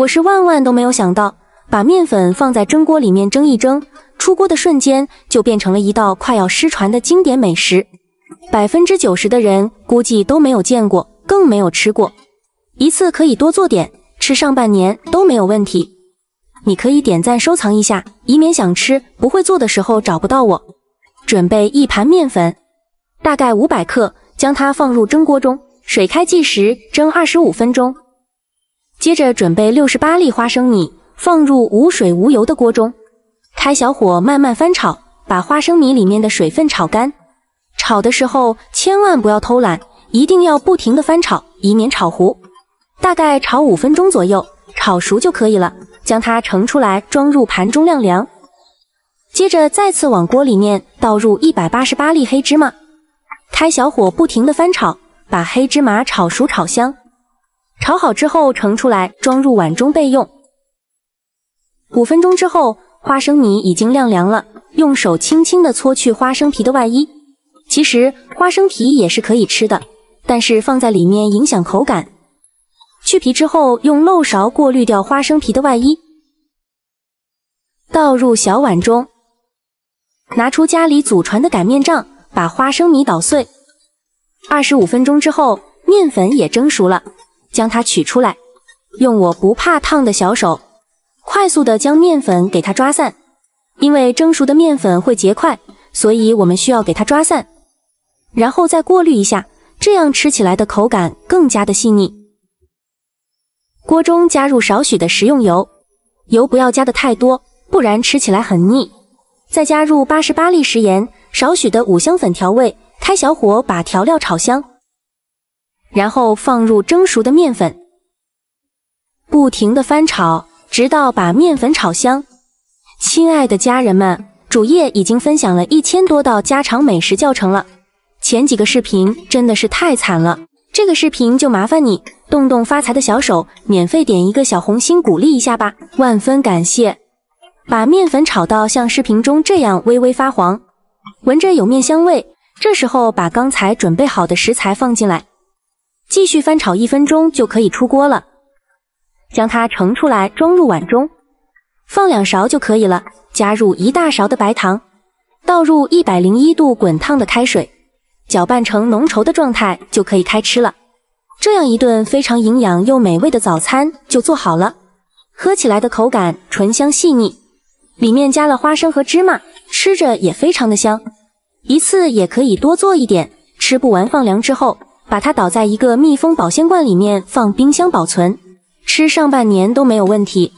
我是万万都没有想到，把面粉放在蒸锅里面蒸一蒸，出锅的瞬间就变成了一道快要失传的经典美食。百分之九十的人估计都没有见过，更没有吃过。一次可以多做点，吃上半年都没有问题。你可以点赞收藏一下，以免想吃不会做的时候找不到我。准备一盘面粉，大概五百克，将它放入蒸锅中，水开计时蒸二十五分钟。接着准备六十八粒花生米，放入无水无油的锅中，开小火慢慢翻炒，把花生米里面的水分炒干。炒的时候千万不要偷懒，一定要不停的翻炒，以免炒糊。大概炒五分钟左右，炒熟就可以了。将它盛出来，装入盘中晾凉。接着再次往锅里面倒入一百八十八粒黑芝麻，开小火不停的翻炒，把黑芝麻炒熟炒香。炒好之后盛出来，装入碗中备用。五分钟之后，花生米已经晾凉了，用手轻轻的搓去花生皮的外衣。其实花生皮也是可以吃的，但是放在里面影响口感。去皮之后，用漏勺过滤掉花生皮的外衣，倒入小碗中。拿出家里祖传的擀面杖，把花生米捣碎。二十五分钟之后，面粉也蒸熟了。将它取出来，用我不怕烫的小手，快速的将面粉给它抓散。因为蒸熟的面粉会结块，所以我们需要给它抓散，然后再过滤一下，这样吃起来的口感更加的细腻。锅中加入少许的食用油，油不要加的太多，不然吃起来很腻。再加入八十八粒食盐，少许的五香粉调味，开小火把调料炒香。然后放入蒸熟的面粉，不停的翻炒，直到把面粉炒香。亲爱的家人们，主页已经分享了一千多道家常美食教程了，前几个视频真的是太惨了，这个视频就麻烦你动动发财的小手，免费点一个小红心鼓励一下吧，万分感谢。把面粉炒到像视频中这样微微发黄，闻着有面香味，这时候把刚才准备好的食材放进来。继续翻炒一分钟就可以出锅了，将它盛出来装入碗中，放两勺就可以了。加入一大勺的白糖，倒入一百零一度滚烫的开水，搅拌成浓稠的状态就可以开吃了。这样一顿非常营养又美味的早餐就做好了，喝起来的口感醇香细腻，里面加了花生和芝麻，吃着也非常的香。一次也可以多做一点，吃不完放凉之后。把它倒在一个密封保鲜罐里面，放冰箱保存，吃上半年都没有问题。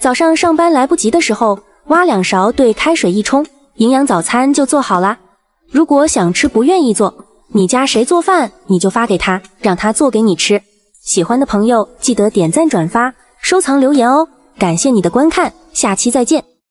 早上上班来不及的时候，挖两勺，兑开水一冲，营养早餐就做好啦。如果想吃不愿意做，你家谁做饭，你就发给他，让他做给你吃。喜欢的朋友记得点赞、转发、收藏、留言哦！感谢你的观看，下期再见。